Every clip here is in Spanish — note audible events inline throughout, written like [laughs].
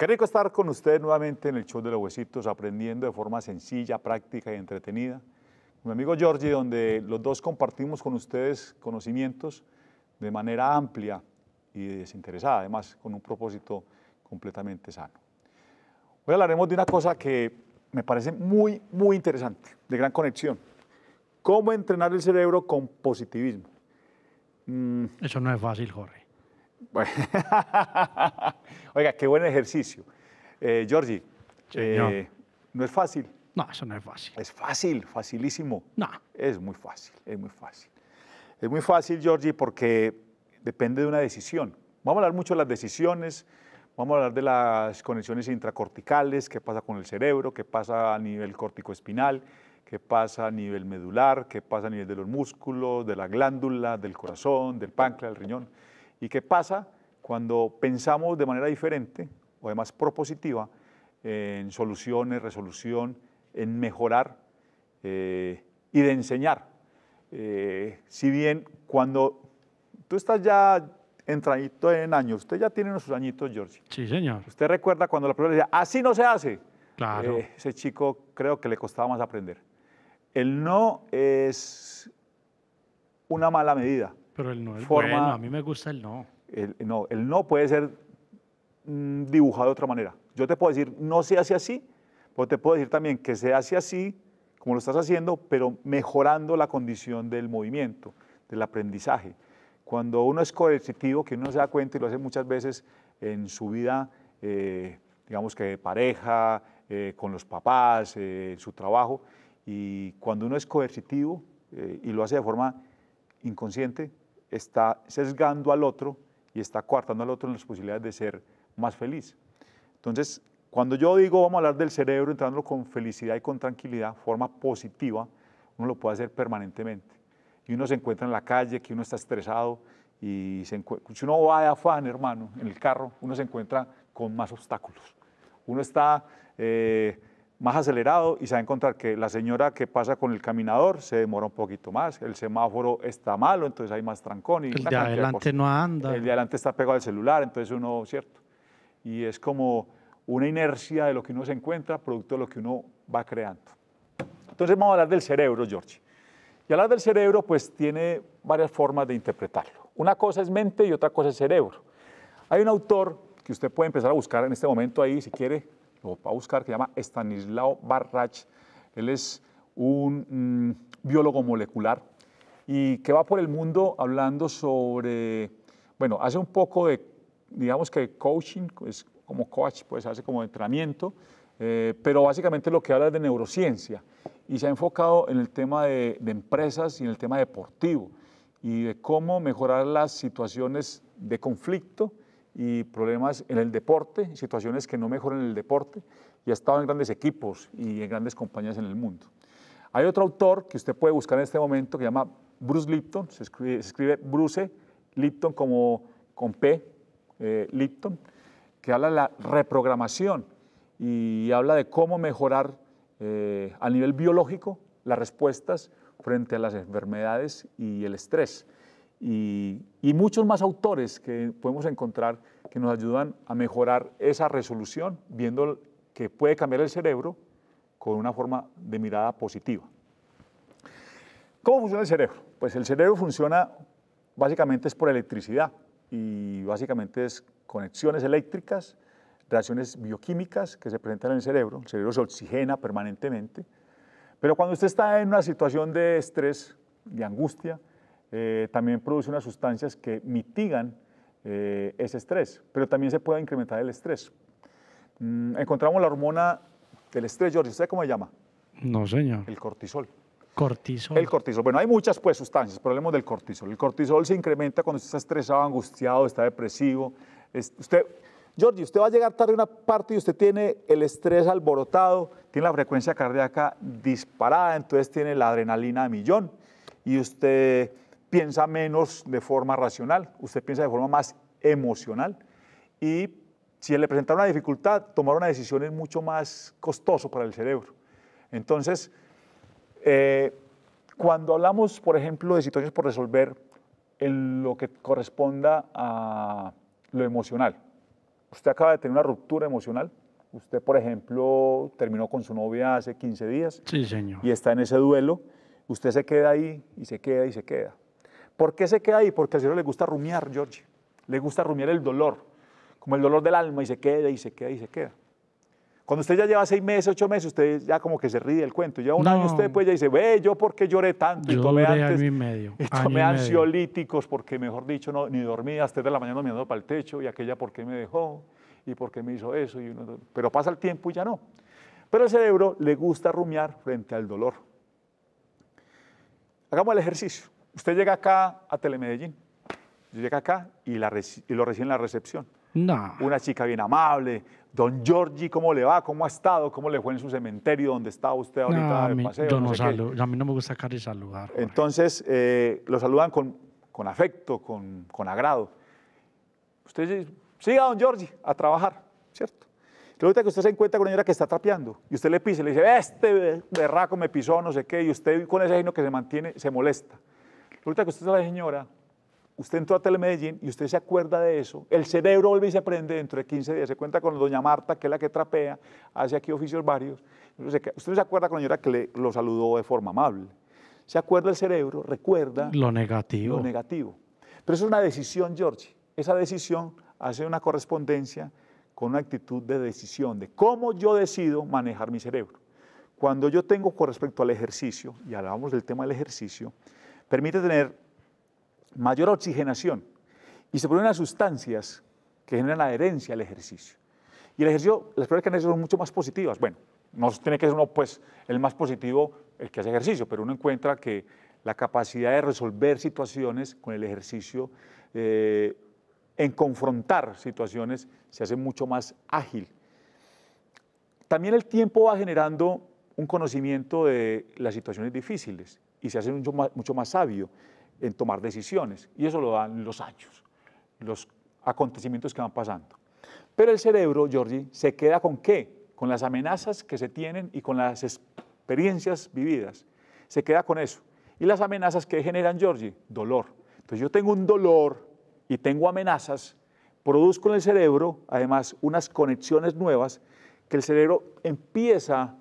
Qué rico estar con ustedes nuevamente en el show de los huesitos, aprendiendo de forma sencilla, práctica y entretenida. Con mi amigo Giorgi, donde los dos compartimos con ustedes conocimientos de manera amplia y desinteresada, además con un propósito completamente sano. Hoy hablaremos de una cosa que me parece muy, muy interesante, de gran conexión. ¿Cómo entrenar el cerebro con positivismo? Mm. Eso no es fácil, Jorge. [laughs] Oiga, qué buen ejercicio. Eh, Georgie, eh, no es fácil. No, eso no es fácil. Es fácil, facilísimo. No. Es muy fácil, es muy fácil. Es muy fácil, Georgie, porque depende de una decisión. Vamos a hablar mucho de las decisiones, vamos a hablar de las conexiones intracorticales, qué pasa con el cerebro, qué pasa a nivel corticoespinal, qué pasa a nivel medular, qué pasa a nivel de los músculos, de la glándula, del corazón, del páncreas, del riñón. ¿Y qué pasa cuando pensamos de manera diferente o además propositiva en soluciones, resolución, en mejorar eh, y de enseñar? Eh, si bien cuando tú estás ya entradito en años, usted ya tiene sus añitos, George. Sí, señor. Usted recuerda cuando la profesora decía, así no se hace. Claro. Eh, ese chico creo que le costaba más aprender. El no es una mala medida. Pero el no es forma, a mí me gusta el no. El, no, el no puede ser mm, dibujado de otra manera. Yo te puedo decir, no se hace así, pero te puedo decir también que se hace así, como lo estás haciendo, pero mejorando la condición del movimiento, del aprendizaje. Cuando uno es coercitivo, que uno se da cuenta y lo hace muchas veces en su vida, eh, digamos que de pareja, eh, con los papás, eh, en su trabajo, y cuando uno es coercitivo y lo hace de forma inconsciente, está sesgando al otro y está coartando al otro en las posibilidades de ser más feliz. Entonces, cuando yo digo vamos a hablar del cerebro, entrándolo con felicidad y con tranquilidad, forma positiva, uno lo puede hacer permanentemente. Y uno se encuentra en la calle, que uno está estresado, y se si uno va de afán, hermano, en el carro, uno se encuentra con más obstáculos. Uno está eh, más acelerado y se va a encontrar que la señora que pasa con el caminador se demora un poquito más, el semáforo está malo, entonces hay más trancón. Y el de adelante no anda. El de adelante está pegado al celular, entonces uno, ¿cierto? Y es como una inercia de lo que uno se encuentra, producto de lo que uno va creando. Entonces vamos a hablar del cerebro, George. Y hablar del cerebro, pues tiene varias formas de interpretarlo. Una cosa es mente y otra cosa es cerebro. Hay un autor que usted puede empezar a buscar en este momento ahí, si quiere, lo va a buscar, que se llama Stanislao Barrach. Él es un mm, biólogo molecular y que va por el mundo hablando sobre, bueno, hace un poco de, digamos que coaching, es como coach, pues hace como entrenamiento, eh, pero básicamente lo que habla es de neurociencia y se ha enfocado en el tema de, de empresas y en el tema deportivo y de cómo mejorar las situaciones de conflicto y problemas en el deporte, situaciones que no mejoran el deporte, y ha estado en grandes equipos y en grandes compañías en el mundo. Hay otro autor que usted puede buscar en este momento que se llama Bruce Lipton, se escribe, Bruce Lipton como con P, eh, Lipton, que habla de la reprogramación y habla de cómo mejorar eh, a nivel biológico las respuestas frente a las enfermedades y el estrés y, muchos más autores que podemos encontrar que nos ayudan a mejorar esa resolución, viendo que puede cambiar el cerebro con una forma de mirada positiva. ¿Cómo funciona el cerebro? Pues el cerebro funciona básicamente es por electricidad y básicamente es conexiones eléctricas, reacciones bioquímicas que se presentan en el cerebro, el cerebro se oxigena permanentemente, pero cuando usted está en una situación de estrés, de angustia, eh, también produce unas sustancias que mitigan eh, ese estrés, pero también se puede incrementar el estrés. Mm, encontramos la hormona del estrés, George, ¿usted cómo se llama? No, señor. El cortisol. Cortisol. El cortisol. Bueno, hay muchas pues, sustancias, pero hablemos del cortisol. El cortisol se incrementa cuando usted está estresado, angustiado, está depresivo. usted, usted va a llegar tarde a una parte y usted tiene el estrés alborotado, tiene la frecuencia cardíaca disparada, entonces tiene la adrenalina a millón y usted piensa menos de forma racional, usted piensa de forma más emocional y si le presenta una dificultad, tomar una decisión es mucho más costoso para el cerebro. Entonces, eh, cuando hablamos, por ejemplo, de situaciones por resolver en lo que corresponda a lo emocional, usted acaba de tener una ruptura emocional, usted, por ejemplo, terminó con su novia hace 15 días y está en ese duelo, usted se queda ahí y se queda y se queda ¿Por qué se queda ahí? Porque al cerebro le gusta rumiar, George. Le gusta rumiar el dolor, como el dolor del alma, y se queda, y se queda, y se queda. Cuando usted ya lleva seis meses, ocho meses, usted ya como que se ríe del cuento. Ya un año usted pues ya dice, ve, yo qué lloré tanto y tomé antes, año y medio. Y tomé ansiolíticos porque, mejor dicho, no, ni dormí hasta de la mañana mirando para el techo y aquella por qué me dejó y por qué me hizo eso. Y pero pasa el tiempo y ya no. Pero el cerebro le gusta rumiar frente al dolor. Hagamos el ejercicio. Usted llega acá a Telemedellín, llega acá y, lo recibe en la recepción. Una chica bien amable. Don Giorgi, ¿cómo le va? ¿Cómo ha estado? ¿Cómo le fue en su cementerio donde estaba usted ahorita no, de mí, Yo no, a mí no me gusta sacar y saludar. Pues. Entonces, eh, lo saludan con, afecto, con, agrado. Usted dice, siga, don Giorgi, a trabajar, ¿cierto? Luego que usted se encuentra con una señora que está trapeando y usted le pisa le dice, este berraco me pisó, no sé qué, y usted con ese genio que se mantiene, se molesta que usted es la señora, usted entró a Telemedellín y usted se acuerda de eso, el cerebro vuelve y se prende dentro de 15 días, se cuenta con doña Marta, que es la que trapea, hace aquí oficios varios, usted no se acuerda con la señora que le, lo saludó de forma amable, se acuerda el cerebro, recuerda lo negativo. Lo negativo. Pero eso es una decisión, George, esa decisión hace una correspondencia con una actitud de decisión, de cómo yo decido manejar mi cerebro. Cuando yo tengo con respecto al ejercicio, y hablábamos del tema del ejercicio, permite tener mayor oxigenación y se producen unas sustancias que generan adherencia al ejercicio. Y el ejercicio, las pruebas que han hecho son mucho más positivas. Bueno, no tiene que ser uno pues el más positivo el que hace ejercicio, pero uno encuentra que la capacidad de resolver situaciones con el ejercicio, eh, en confrontar situaciones, se hace mucho más ágil. También el tiempo va generando un conocimiento de las situaciones difíciles y se hace mucho más, mucho más sabio en tomar decisiones. Y eso lo dan los años, los acontecimientos que van pasando. Pero el cerebro, Georgie, se queda con qué? Con las amenazas que se tienen y con las experiencias vividas. Se queda con eso. ¿Y las amenazas que generan, Georgie? Dolor. Entonces yo tengo un dolor y tengo amenazas, produzco en el cerebro, además, unas conexiones nuevas que el cerebro empieza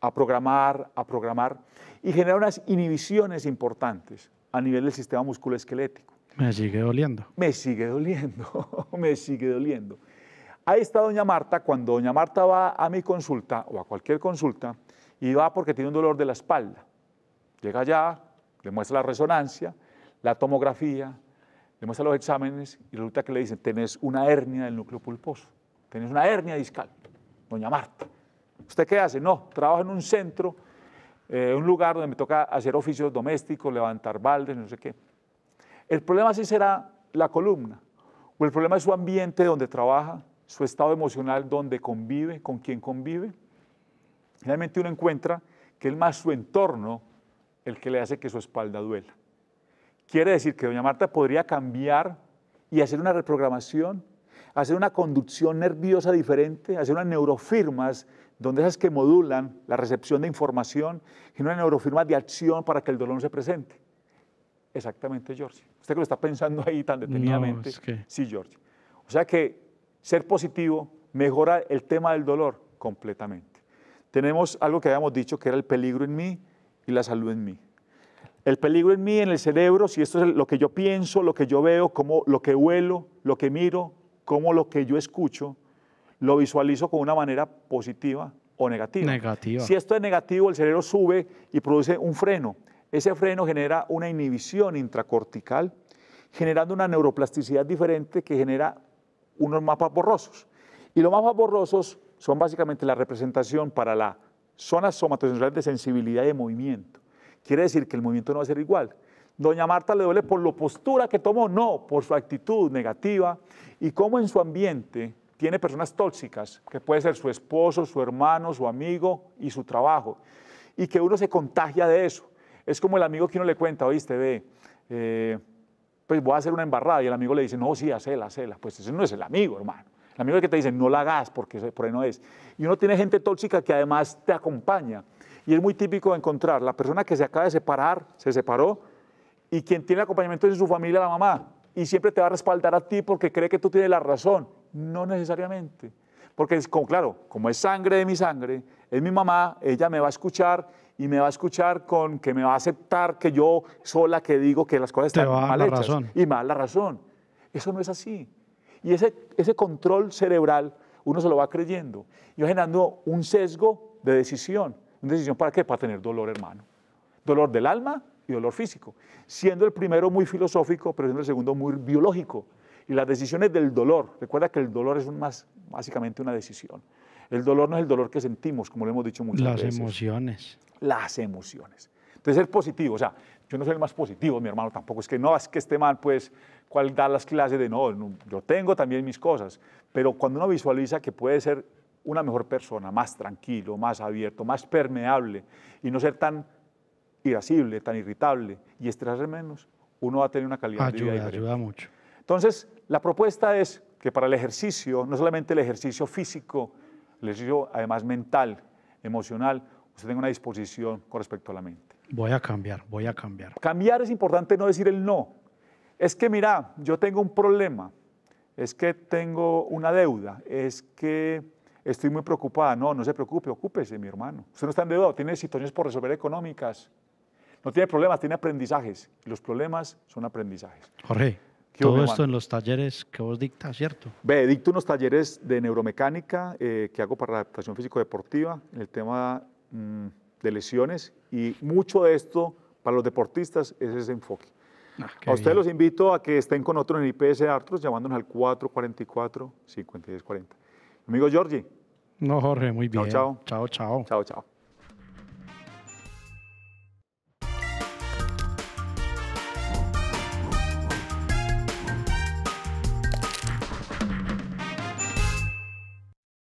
a programar, a programar, y genera unas inhibiciones importantes a nivel del sistema musculoesquelético. Me sigue doliendo. Me sigue doliendo, [laughs] me sigue doliendo. Ahí está doña Marta, cuando doña Marta va a mi consulta o a cualquier consulta y va porque tiene un dolor de la espalda. Llega allá, le muestra la resonancia, la tomografía, le muestra los exámenes y resulta que le dicen, tenés una hernia del núcleo pulposo, tenés una hernia discal, doña Marta. ¿Usted qué hace? No, trabaja en un centro, eh, un lugar donde me toca hacer oficios domésticos, levantar baldes, no sé qué. El problema sí será la columna, o el problema es su ambiente donde trabaja, su estado emocional donde convive, con quién convive. realmente uno encuentra que es más su entorno el que le hace que su espalda duela. Quiere decir que doña Marta podría cambiar y hacer una reprogramación, hacer una conducción nerviosa diferente, hacer unas neurofirmas donde esas que modulan la recepción de información y una neurofirma de acción para que el dolor no se presente. Exactamente, George. Usted que lo está pensando ahí tan detenidamente. Sí, George. O sea que ser positivo mejora el tema del dolor completamente. Tenemos algo que habíamos dicho que era el peligro en mí y la salud en mí. El peligro en mí, en el cerebro, si esto es lo que yo pienso, lo que yo veo, como lo que huelo, lo que miro, como lo que yo escucho, lo visualizo con una manera positiva o negativa. negativa. Si esto es negativo, el cerebro sube y produce un freno. Ese freno genera una inhibición intracortical, generando una neuroplasticidad diferente que genera unos mapas borrosos. Y los mapas borrosos son básicamente la representación para la zona somatosensorial de sensibilidad y de movimiento. Quiere decir que el movimiento no va a ser igual. Doña Marta le duele por la postura que tomó, no, por su actitud negativa y cómo en su ambiente tiene personas tóxicas, que puede ser su esposo, su hermano, su amigo y su trabajo, y que uno se contagia de eso. Es como el amigo que uno le cuenta, oíste, ve, eh, pues voy a hacer una embarrada, y el amigo le dice, no, sí, hazela, hazela. Pues ese no es el amigo, hermano. El amigo es el que te dice, no la hagas, porque por ahí no es. Y uno tiene gente tóxica que además te acompaña. Y es muy típico encontrar la persona que se acaba de separar, se separó, y quien tiene el acompañamiento es su familia, la mamá. Y siempre te va a respaldar a ti porque cree que tú tienes la razón no necesariamente. Porque, es como, claro, como es sangre de mi sangre, es mi mamá, ella me va a escuchar y me va a escuchar con que me va a aceptar que yo sola que digo que las cosas están mal Y mal la razón. Eso no es así. Y ese, ese control cerebral uno se lo va creyendo y va generando un sesgo de decisión. ¿Una decisión para qué? Para tener dolor, hermano. Dolor del alma y dolor físico. Siendo el primero muy filosófico, pero siendo el segundo muy biológico. Y las decisiones del dolor, recuerda que el dolor es más, básicamente una decisión. El dolor no es el dolor que sentimos, como lo hemos dicho muchas veces. Las emociones. Las emociones. Entonces, ser positivo, o sea, yo no soy el más positivo, mi hermano, tampoco es que no, es que esté mal, pues, cuál da las clases de no, yo tengo también mis cosas, pero cuando uno visualiza que puede ser una mejor persona, más tranquilo, más abierto, más permeable y no ser tan irascible, tan irritable y estresarse menos, uno va a tener una calidad de vida. Ayuda, Ayuda mucho. Entonces, la propuesta es que para el ejercicio, no solamente el ejercicio físico, el ejercicio además mental, emocional, usted tenga una disposición con respecto a la mente. Voy a cambiar, voy a cambiar. Cambiar es importante no decir el no. Es que mira, yo tengo un problema, es que tengo una deuda, es que estoy muy preocupada. No, no se preocupe, ocúpese, mi hermano. Usted no está endeudado, tiene situaciones por resolver económicas. No tiene problemas, tiene aprendizajes. Los problemas son aprendizajes. Jorge, todo esto en los talleres que vos dictas, ¿cierto? Ve, dicto unos talleres de neuromecánica eh, que hago para la adaptación físico-deportiva, en el tema mm, de lesiones, y mucho de esto para los deportistas es ese enfoque. Ah, a ustedes los invito a que estén con nosotros en el IPS Artros, llamándonos al 444-5640. Amigo Giorgi. No, Jorge, muy bien. Chao, chao. Chao, chao. Chao, chao.